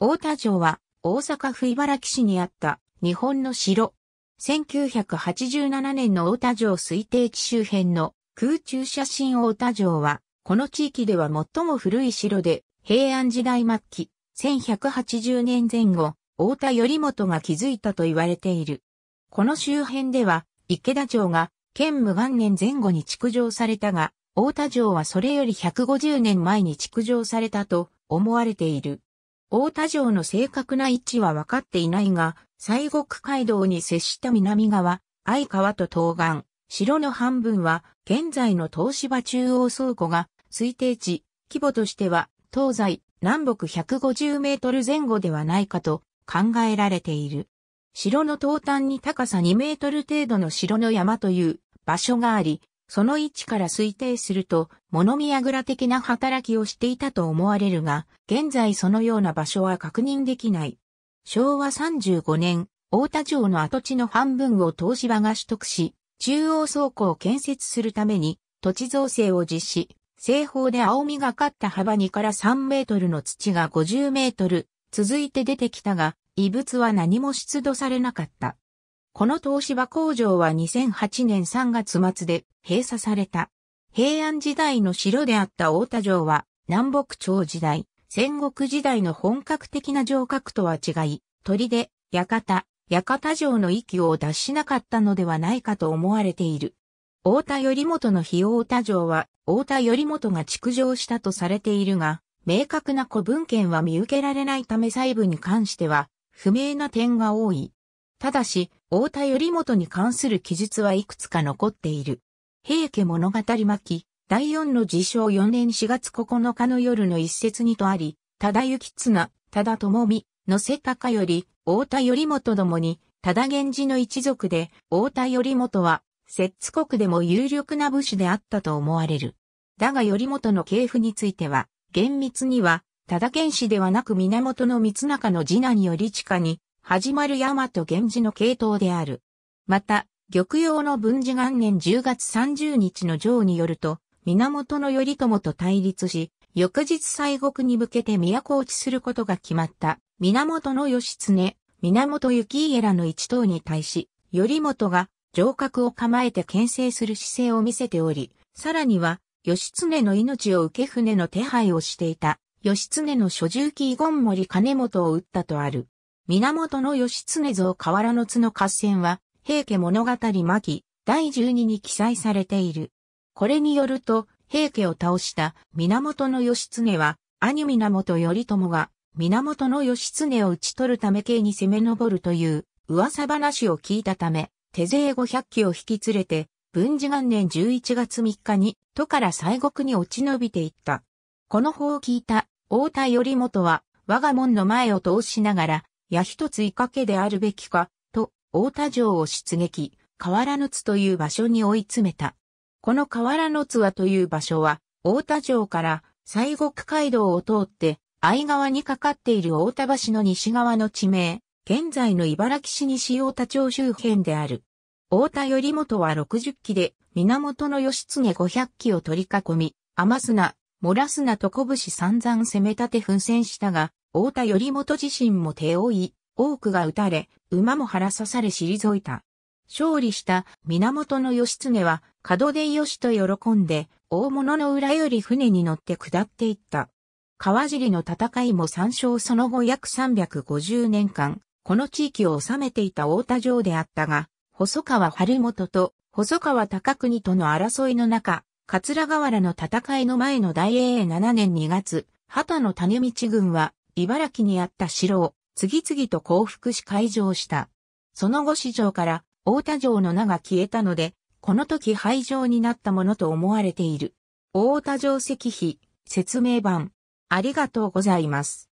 大田城は大阪府茨木市にあった日本の城。1987年の大田城推定地周辺の空中写真大田城は、この地域では最も古い城で、平安時代末期、1180年前後、大田頼元が築いたと言われている。この周辺では、池田城が、建武元年前後に築城されたが、大田城はそれより150年前に築城されたと思われている。大田城の正確な位置は分かっていないが、西国街道に接した南側、相川と東岸、城の半分は、現在の東芝中央倉庫が、推定値、規模としては、東西、南北150メートル前後ではないかと考えられている。城の東端に高さ2メートル程度の城の山という場所があり、その位置から推定すると、物見櫓的な働きをしていたと思われるが、現在そのような場所は確認できない。昭和35年、大田城の跡地の半分を東芝が取得し、中央倉庫を建設するために土地造成を実施、西方で青みがかった幅2から3メートルの土が50メートル続いて出てきたが、異物は何も出土されなかった。この東芝工場は2008年3月末で閉鎖された。平安時代の城であった大田城は南北朝時代、戦国時代の本格的な城郭とは違い、鳥で、館、館城の域を脱しなかったのではないかと思われている。大田頼元の日大田城は、大田頼元が築城したとされているが、明確な古文献は見受けられないため細部に関しては、不明な点が多い。ただし、大田頼元に関する記述はいくつか残っている。平家物語巻、第四の自称4年4月9日の夜の一節にとあり、忠行綱、忠智美、野瀬かより、大田頼元どもに、忠源氏の一族で、大田頼元は、摂津国でも有力な武士であったと思われる。だが頼元の系譜については、厳密には、忠源氏ではなく源の三中の次男より地下に、始まる山と源氏の系統である。また、玉葉の文治元年10月30日の上によると、源頼朝と対立し、翌日西国に向けて都落ちすることが決まった、源義経、源幸家らの一党に対し、頼元が城郭を構えて牽制する姿勢を見せており、さらには、義経の命を受け船の手配をしていた、義経の所住記遺言森金本を撃ったとある。源義経像河原の津の合戦は、平家物語巻、第12に記載されている。これによると、平家を倒した源義経は、兄源頼朝が、源義経を討ち取るため刑に攻め上るという噂話を聞いたため、手勢500機を引き連れて、文治元年11月3日に、都から西国に落ち延びていった。この法を聞いた、大田頼元は、我が門の前を通しながら、や一ついかけであるべきか、と、大田城を出撃、河原の津という場所に追い詰めた。この河原の津はという場所は、大田城から西国街道を通って、相川にかかっている大田橋の西側の地名、現在の茨城市西大田町周辺である。大田頼元は60期で、源義経500期を取り囲み、天砂、モラ砂と拳散々攻め立て奮戦したが、太田頼元自身も手負い、多くが撃たれ、馬も腹刺され退いた。勝利した源義経は門出義しと喜んで、大物の裏より船に乗って下っていった。川尻の戦いも参照その後約350年間、この地域を治めていた太田城であったが、細川春元と細川高国との争いの中、桂河原の戦いの前の大英7年2月、畑の種道軍は茨城にあった城を次々と降伏し開城した。その後市場から大田城の名が消えたので、この時廃城になったものと思われている。大田城石碑説明版ありがとうございます。